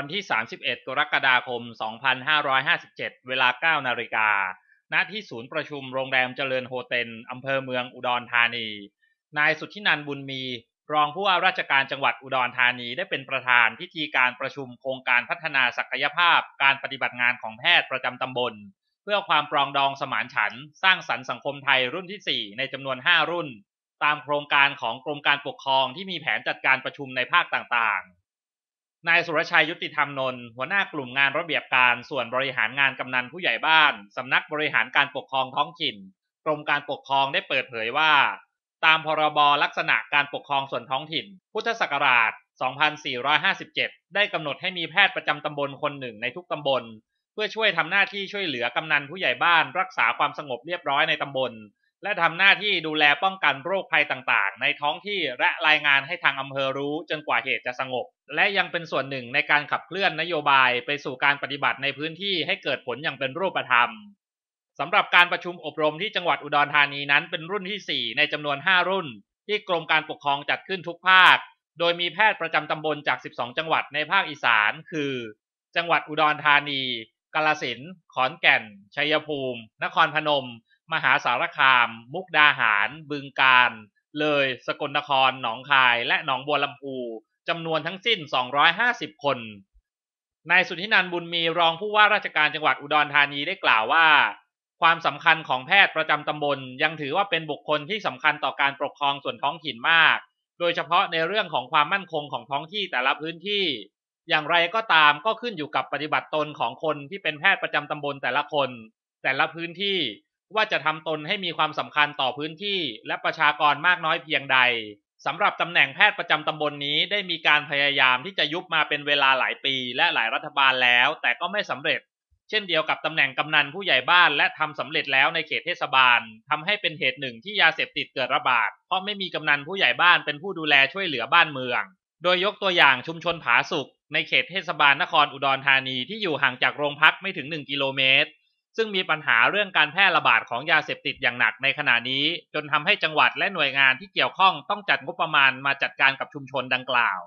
วันที่ 31 กรกฎาคม 2557 เวลา 9 นาฬิกา ณที่ศูนย์ประชุมโรงแรมเจริญโฮเทลอำเภอเมืองอุดรธานี นายสุทธินันบุญมี รองผู้ว่าราชการจังหวัดอุดรธานี ได้เป็นประธานพิธีการประชุมโครงการพัฒนาศักยภาพ การปฏิบัติงานของแพทย์ประจำตำบล เพื่อความปรองดองสมานฉัน สร้างสรรค์สังคมไทยรุ่นที่ 4 ในจำนวน 5 รุ่น ตามโครงการของกรมการปกครองที่มีแผนจัดการประชุมในภาคต่าง ๆนายสุรชัยยุติธรรมนนท์หัวหน้ากลุ่มงานระเบียบการส่วนบริหารงานกำนันผู้ใหญ่บ้าน สำนักบริหารการปกครองท้องถิ่น กรมการปกครองได้เปิดเผยว่า ตามพรบลักษณะการปกครองส่วนท้องถิ่น พุทธศักราช 2457 ได้กำหนดให้มีแพทย์ประจำตำบลคนหนึ่งในทุกตำบล เพื่อช่วยทำหน้าที่ช่วยเหลือกำนันผู้ใหญ่บ้าน รักษาความสงบเรียบร้อยในตำบลและทำหน้าที่ดูแลป้องกันโรคภัยต่างๆ ในท้องที่และรายงานให้ทางอำเภอรู้ จนกว่าเหตุจะสงบ และยังเป็นส่วนหนึ่งในการขับเคลื่อนนโยบาย ไปสู่การปฏิบัติในพื้นที่ให้เกิดผลอย่างเป็นรูปธรรมสำหรับการประชุมอบรมที่จังหวัดอุดรธานีนั้นเป็นรุ่นที่ 4 ในจำนวน 5 รุ่น ที่กรมการปกครองจัดขึ้นทุกภาค โดยมีแพทย์ประจำตำบลจาก 12 จังหวัดในภาคอีสาน คือ จังหวัดอุดรธานีาลสินขอนแก่น ชัยภูมิ นครพนม มหาสารคาม มุกดาหาร บึงกาฬเลย สกลนคร หนองคาย และหนองบัวลำพู จำนวนทั้งสิ้น 250 คน นายสุทธินันบุญมีรองผู้ว่าราชการจังหวัดอุดรธานี ได้กล่าวว่า ความสำคัญของแพทย์ประจำตำบล ยังถือว่าเป็นบุคคลที่สำคัญต่อการปกครองส่วนท้องถิ่นมาก โดยเฉพาะในเรื่องของความมั่นคงของท้องที่แต่ละพื้นที่อย่างไรก็ตามก็ขึ้นอยู่กับปฏิบัติตนของคนที่เป็นแพทย์ประจำตำบลแต่ละคน แต่ละพื้นที่ว่าจะทำตนให้มีความสำคัญต่อพื้นที่ และประชากรมากน้อยเพียงใด สำหรับตำแหน่งแพทย์ประจำตำบลนนี้ได้มีการพยายามที่จะยุบมาเป็นเวลาหลายปีและหลายรัฐบาลแล้ว แต่ก็ไม่สำเร็จ เช่นเดียวกับตำแหน่งกำนันผู้ใหญ่บ้านและทำสำเร็จแล้วในเขตเทศบาลทำให้เป็นเหตุหนึ่งที่ยาเสพติดเกิดระบาด เพราะไม่มีกำนันผู้ใหญ่บ้านเป็นผู้ดูแลช่วยเหลือบ้านเมือง โดยยกตัวอย่างชุมชนผาสุกในเขตเทศบาลนครอุดรธานีที่อยู่ห่างจากโรงพักไม่ถึง 1 กิโลเมตร ซึ่งมีปัญหาเรื่องการแพร่ระบาดของยาเสพติดอย่างหนักในขณะนี้ จนทำให้จังหวัดและหน่วยงานที่เกี่ยวข้องต้องจัดงบประมาณมาจัดการกับชุมชนดังกล่าว